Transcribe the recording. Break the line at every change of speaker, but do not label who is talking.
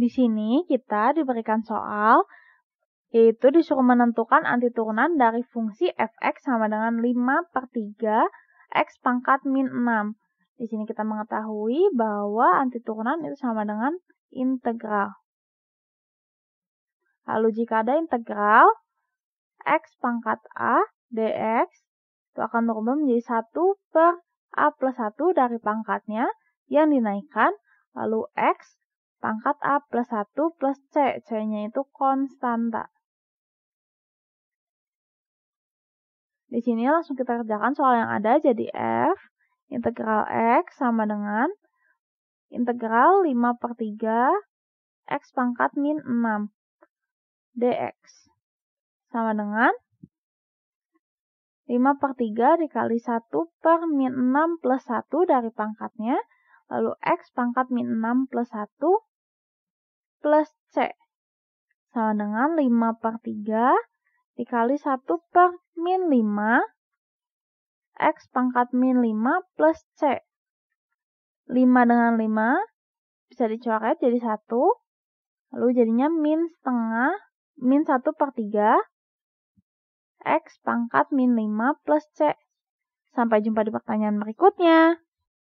Di sini kita diberikan soal yaitu disuruh menentukan anti turunan dari fungsi fx sama dengan 5 per 3 x pangkat min 6. Di sini kita mengetahui bahwa anti turunan itu sama dengan integral. Lalu jika ada integral x pangkat a dx itu akan berubah menjadi 1 per a plus 1 dari pangkatnya yang dinaikkan lalu x Pangkat A plus 1 plus C. C-nya itu konstanta. Di sini langsung kita kerjakan soal yang ada jadi F integral X sama dengan integral 5 per 3 X pangkat min 6 dx sama dengan 5 per 3 dikali 1 per min 6 plus 1 dari pangkatnya, lalu x pangkat min 6 plus 1 plus C sama dengan 5 per 3 dikali 1 per min 5 X pangkat min 5 plus C 5 dengan 5 bisa dicoret jadi 1 lalu jadinya min setengah min 1 per 3 X pangkat min 5 plus C Sampai jumpa di pertanyaan berikutnya.